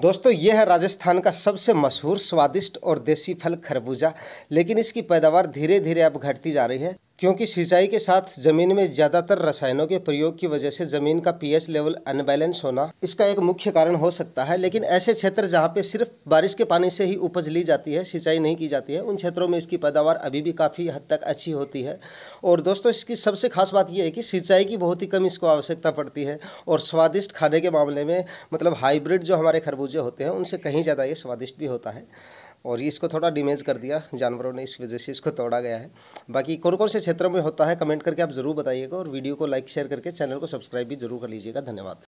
दोस्तों यह है राजस्थान का सबसे मशहूर स्वादिष्ट और देसी फल खरबूजा लेकिन इसकी पैदावार धीरे धीरे अब घटती जा रही है क्योंकि सिंचाई के साथ ज़मीन में ज़्यादातर रसायनों के प्रयोग की वजह से ज़मीन का पीएच लेवल अनबैलेंस होना इसका एक मुख्य कारण हो सकता है लेकिन ऐसे क्षेत्र जहाँ पे सिर्फ बारिश के पानी से ही उपज ली जाती है सिंचाई नहीं की जाती है उन क्षेत्रों में इसकी पैदावार अभी भी काफ़ी हद तक अच्छी होती है और दोस्तों इसकी सबसे खास बात यह है कि सिंचाई की बहुत ही कम इसको आवश्यकता पड़ती है और स्वादिष्ट खाने के मामले में मतलब हाइब्रिड जो हमारे खरबूजे होते हैं उनसे कहीं ज़्यादा ये स्वादिष्ट भी होता है और इसको थोड़ा डिमेज कर दिया जानवरों ने इस वजह से इसको तोड़ा गया है बाकी कौन कौन से क्षेत्रों में होता है कमेंट करके आप ज़रूर बताइएगा और वीडियो को लाइक शेयर करके चैनल को सब्सक्राइब भी जरूर कर लीजिएगा धन्यवाद